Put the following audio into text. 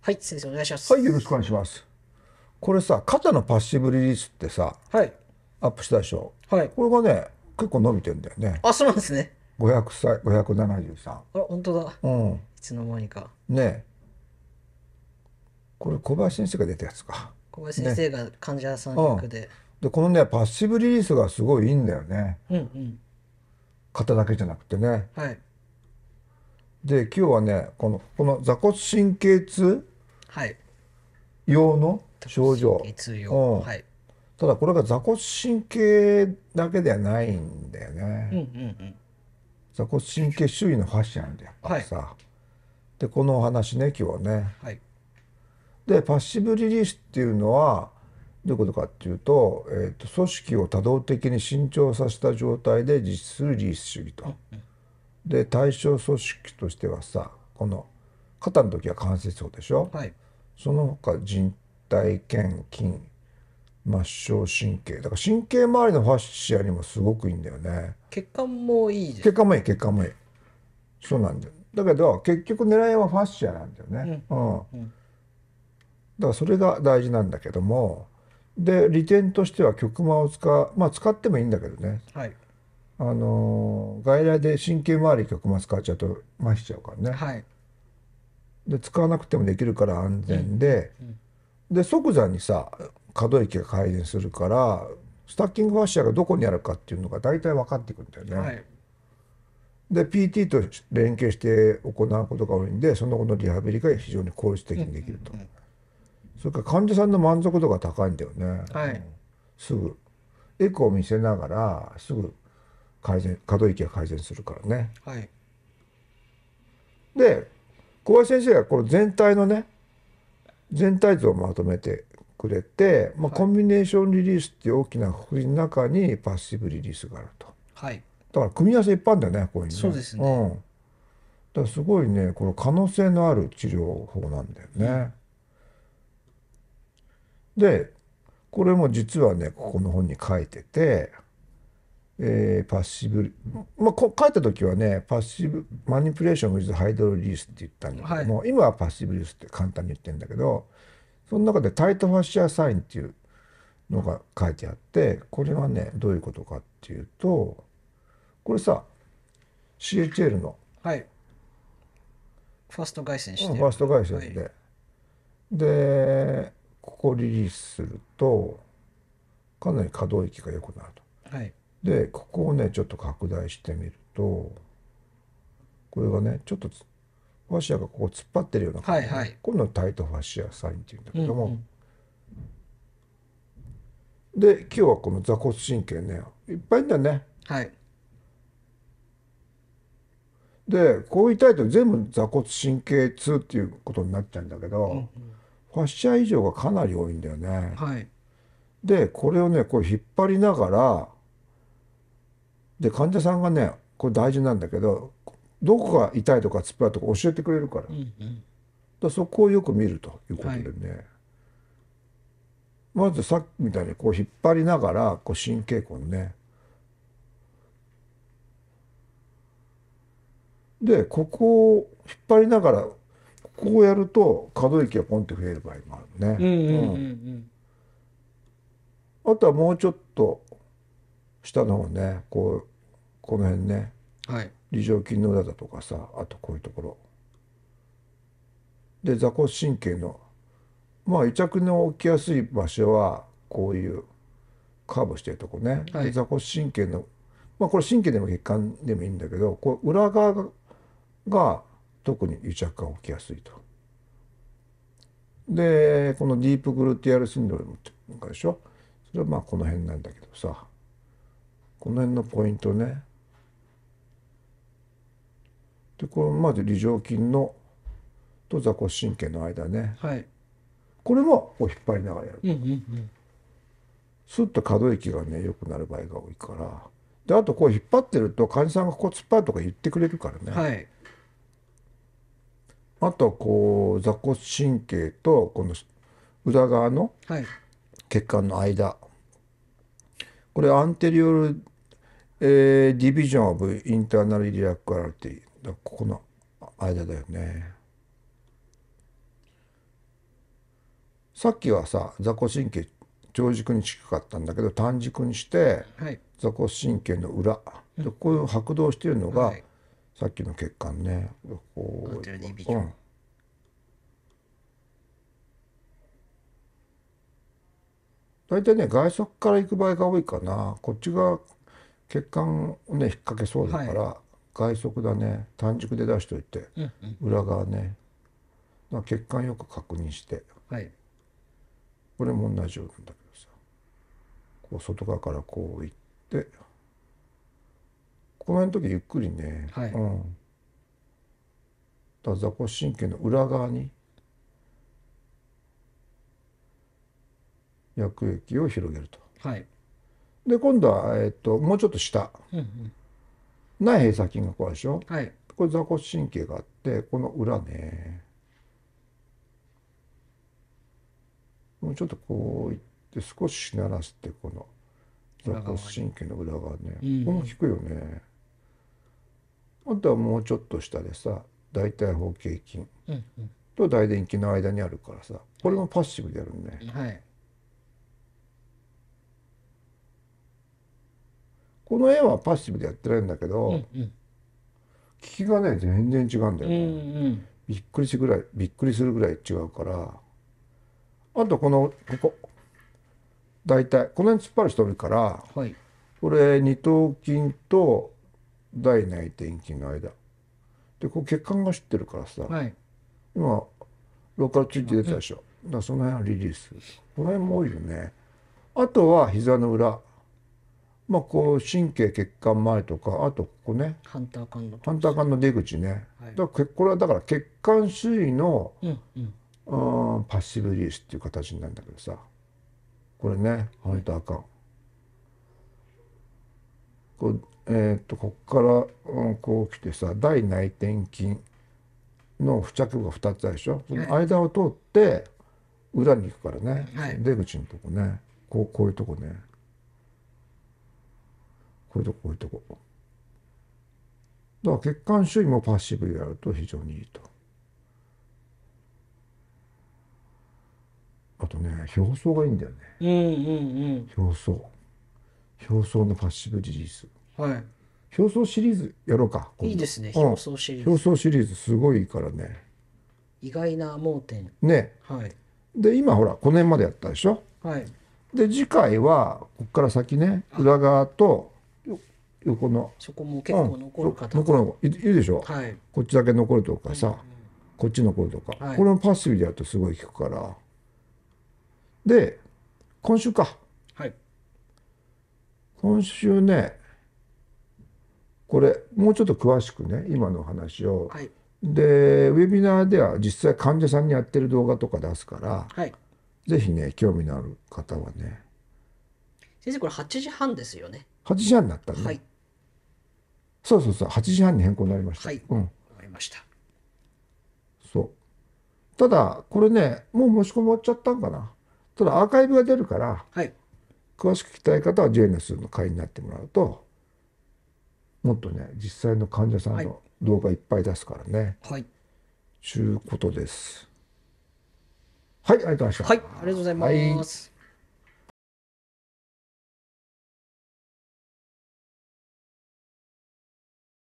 はい先生お願いしますはいよろしくお願いしますこれさ肩のパッシブリリースってさ、はい、アップしたでしょはいこれがね結構伸びてんだよねあそうなんですね五百歳、五百七十三。あ本当だうんいつの間にかねこれ小林先生が出たやつか小林先生が患者さん役で、ねうん、でこのねパッシブリリースがすごいいいんだよね、うんうん、肩だけじゃなくてね、はい、で今日はねこのこの座骨神経痛用の症状、はい、ただこれが座骨神経だけではないんだよね、うん座骨神経周囲のファッションでやっぱさ、はい、でこのお話ね今日はね、はいでパッシブリリースっていうのはどういうことかっていうと,、えーと、組織を多動的に伸長させた状態で実施するリリース主義と。で対象組織としてはさこの肩の時は関節法でしょ、はい、その他人体腱筋末梢神経だから神経周りのファッシアにもすごくいいんだよね血管もいいです血管もいい血管もいいそうなんだよだけど結局狙いはファッシアなんだよね、うん、うんだからそれが大事なんだけどもで利点としては曲間を使まあ使ってもいいんだけどね、はい、あの外来で神経周り曲間使っちゃうと麻痺しちゃうからね、はい、で使わなくてもできるから安全で、うんうん、で即座にさ可動域が改善するからスタッキングファッシャがどこにあるかっていうのが大体分かってくんだよね。はい、で PT と連携して行うことが多いんでその後のリハビリが非常に効率的にできると。うんうんうんそれから患者さんの満足度が高いんだよね、はい、すぐエコを見せながらすぐ改善可動域が改善するからね。はい、で小林先生がこの全体のね全体像をまとめてくれて、まあ、コンビネーションリリースっていう大きな括りの中にパッシブリリースがあると。はい、だから組み合わせいっぱいあるんだよねこういうの、そうですね。うん、だからすごいねこの可能性のある治療法なんだよね。うんでこれも実はねここの本に書いてて、えー、パッシブまあこ書いた時はねパッシブマニプレーション・ウィズ・ハイドロリースって言ったんだけども、はい、今はパッシブリースって簡単に言ってるんだけどその中でタイトファッシャーサインっていうのが書いてあってこれはねどういうことかっていうとこれさ CHL の、はい、ファースト外線してファースト凱旋で、はい、でここをリリースするとかなり可動域が良くなると。はい、でここをねちょっと拡大してみるとこれがねちょっとファシアがここ突っ張ってるような感じ、はいはい、今度はタイトファシアサインっていうんだけども、うんうん、で今日はこの座骨神経ねいっぱいんだね。はい、でこう言いたいと全部座骨神経痛っていうことになっちゃうんだけど。うんうん8社以上がかなり多いんだよね。はい、でこれをねこう引っ張りながらで患者さんがねこれ大事なんだけどどこが痛いとか突っ張るとか教えてくれるからうんうん、だそこをよく見るということでね、はい、まずさっきみたいにこう引っ張りながらこう神経根ねでここを引っ張りながらこうやると可動域がポンって増える場合もあるね。んうんうんあとはもうちょっと下の方ねこうこの辺ね、はい、理条筋の裏だとかさあとこういうところ。で座骨神経のまあ癒着の起きやすい場所はこういうカーブしてるとこね、はい、座骨神経のまあこれ神経でも血管でもいいんだけどこう裏側が特に癒着が起きやすいと。でこのディープグルティアルシンドロームってなんかでしょそれはまあこの辺なんだけどさこの辺のポイントねでこれまず梨状筋のと座骨神経の間ね、はい、これもこう引っ張りながらやる、うんうんうん、スッと可動域がね良くなる場合が多いからであとこう引っ張ってると患者さんがこう突っ張るとか言ってくれるからね、はい、あとはこう座骨神経とこの裏側の血管の間、はい、これアンテリオル、えー、ディビジョン・オブ・インターナル・リアクアラティここの間だよね。さっきはさ座骨神経長軸に近かったんだけど短軸にして、はい、座骨神経の裏、でこういう拍動してるのが、はいさっきの血管ねこう、うん、大体ね外側から行く場合が多いかなこっちが血管をね引っ掛けそうだから、はい、外側だね単軸で出しといて、うんうん、裏側ね血管よく確認して、はい、これも同じようなんだけどさこう外側からこう行って。公の時ゆっくりね、はい、うん、だ座骨神経の裏側に薬液を広げると。はい、で今度は、えーと、もうちょっと下、内閉鎖筋がこうでしょ、はい、これ座骨神経があってこの裏ねもうちょっとこういって少ししならせてこの座骨神経の裏側ね、うん、ここも効くよね。あとはもうちょっと下でさ大体包茎筋と大臀筋の間にあるからさこれもパッシブでやるんだよ、はい、この絵はパッシブでやってないんだけど、ううん、きがね全然違うんだよね、うんうん、びっくりするぐらいびっくりするぐらい違うからあとこのここ大体この辺突っ張る人多るから、はい、これ二頭筋と大内転筋の間でこう血管が走ってるからさ、はい、今ロ骨カいてイて出たでしょ、うだからその辺はリリースこの辺も多いよねあとは膝の裏まあこう神経血管前とかあとここねハンター管のハンター管の出口ね、はい、だからこれはだから血管周囲の、うんうん、パッシブリリースっていう形になるんだけどさこれねハンター管、はい、こうえっ、ー、とこっから、うん、こう来てさ大内転筋の付着部が2つあるでしょその間を通って裏に行くからね、はい、出口のとこねこうこういうとこねこういうとここういうとこだから血管周囲もパッシブやると非常にいいとあとね表層がいいんだよね、うんうんうん、表層表層のパッシブリリースはい。表層シリーズやろうか。いいですね。表層シリーズ。表層シリーズすごいからね。意外な盲点。ね。はい。で今ほらこの辺までやったでしょ。はい。で次回はここから先ね裏側と横のそこも結構残る方、うん、残るいるでしょ、はい、こっちだけ残るとかさ、うんこっち残るとか、はい、これもパスビでやるとすごい効くからで今週か、はい、今週ねこれもうちょっと詳しくね今の話を、はい、でウェビナーでは実際患者さんにやってる動画とか出すから、はい、ぜひね興味のある方はね先生これ8時半ですよね8時半になったね、はい、そうそうそう8時半に変更になりましたはい、うん、分かりましたそうただこれねもう申し込まっちゃったんかなただアーカイブが出るから、はい、詳しく聞きたい方は JNS の会員になってもらうともっとね実際の患者さんの動画いっぱい出すからね。はい。ちゅうことです。はい、ありがとうございました。はい、ありがとうございます。はい